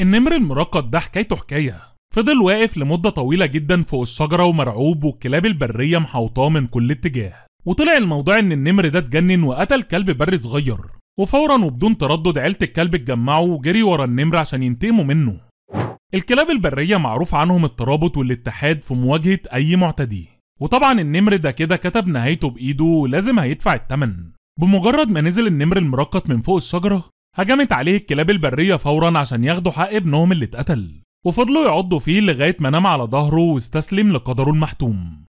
النمر المراقد ده حكايته حكايه فضل واقف لمدة طويلة جدا فوق الشجرة ومرعوب والكلاب البرية محوطاه من كل اتجاه وطلع الموضوع ان النمر ده اتجنن وقتل كلب بري صغير وفورا وبدون تردد عيلة الكلب اتجمعوا وجري ورا النمر عشان ينتقموا منه الكلاب البرية معروف عنهم الترابط والاتحاد في مواجهة أي معتدي وطبعا النمر ده كده كتب نهايته بإيده ولازم هيدفع التمن بمجرد ما نزل النمر المرقط من فوق الشجرة هجمت عليه الكلاب البرية فورا عشان ياخدوا حق ابنهم اللي اتقتل وفضلوا يعضوا فيه لغاية ما نام على ظهره واستسلم لقدره المحتوم